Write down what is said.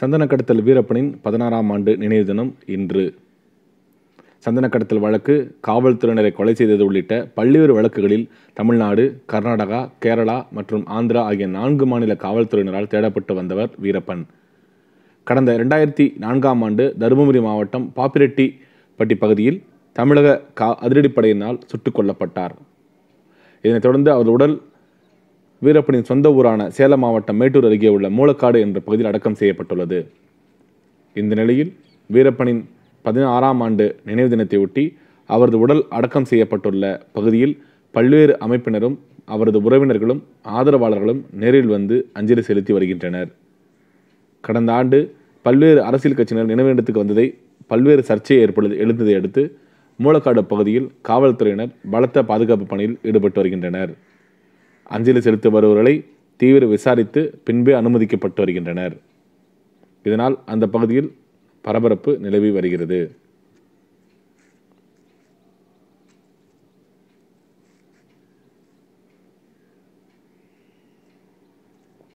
சந்தன கடத்தல் வீரப்பனின் பதினாறாம் ஆண்டு நினைவு தினம் இன்று சந்தன கடத்தல் வழக்கு காவல்துறையினரை கொலை செய்தது உள்ளிட்ட பல்வேறு வழக்குகளில் தமிழ்நாடு கர்நாடகா கேரளா மற்றும் ஆந்திரா ஆகிய நான்கு மாநில காவல்துறையினரால் தேடப்பட்டு வந்தவர் வீரப்பன் கடந்த ரெண்டாயிரத்தி நான்காம் ஆண்டு தருமபுரி மாவட்டம் பாப்பிரெட்டிப்பட்டி பகுதியில் தமிழக கா அதிரடிப்படையினால் சுட்டுக் கொல்லப்பட்டார் இதனைத் தொடர்ந்து அவர் உடல் வீரப்பனின் சொந்த ஊரான சேலம் மாவட்டம் மேட்டூர் அருகே உள்ள மூலக்காடு என்ற பகுதியில் அடக்கம் செய்யப்பட்டுள்ளது இந்த நிலையில் வீரப்பனின் பதினாறாம் ஆண்டு நினைவு தினத்தை ஒட்டி அவரது உடல் அடக்கம் செய்யப்பட்டுள்ள பகுதியில் பல்வேறு அமைப்பினரும் அவரது உறவினர்களும் ஆதரவாளர்களும் நேரில் வந்து அஞ்சலி செலுத்தி வருகின்றனர் கடந்த ஆண்டு பல்வேறு அரசியல் கட்சியினர் நினைவேண்டத்துக்கு வந்ததை பல்வேறு சர்ச்சையை ஏற்படுது எழுந்ததை அடுத்து மூலக்காடு பகுதியில் காவல்துறையினர் பலத்த பாதுகாப்பு பணியில் ஈடுபட்டு வருகின்றனர் அஞ்சலி செலுத்த வருவர்களை தீவிர விசாரித்து பின்பே அனுமதிக்கப்பட்டு வருகின்றனர் இதனால் அந்த பகுதியில் பரபரப்பு நிலவி வருகிறது